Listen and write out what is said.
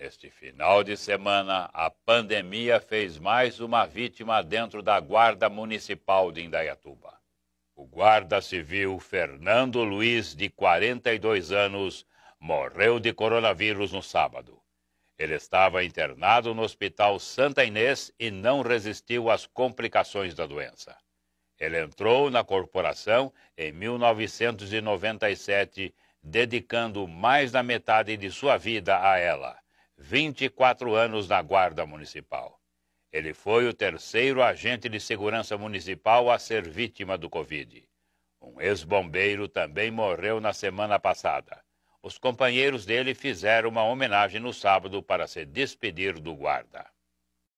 Neste final de semana, a pandemia fez mais uma vítima dentro da Guarda Municipal de Indaiatuba. O guarda civil Fernando Luiz, de 42 anos, morreu de coronavírus no sábado. Ele estava internado no Hospital Santa Inês e não resistiu às complicações da doença. Ele entrou na corporação em 1997, dedicando mais da metade de sua vida a ela. 24 anos na Guarda Municipal. Ele foi o terceiro agente de segurança municipal a ser vítima do Covid. Um ex-bombeiro também morreu na semana passada. Os companheiros dele fizeram uma homenagem no sábado para se despedir do guarda.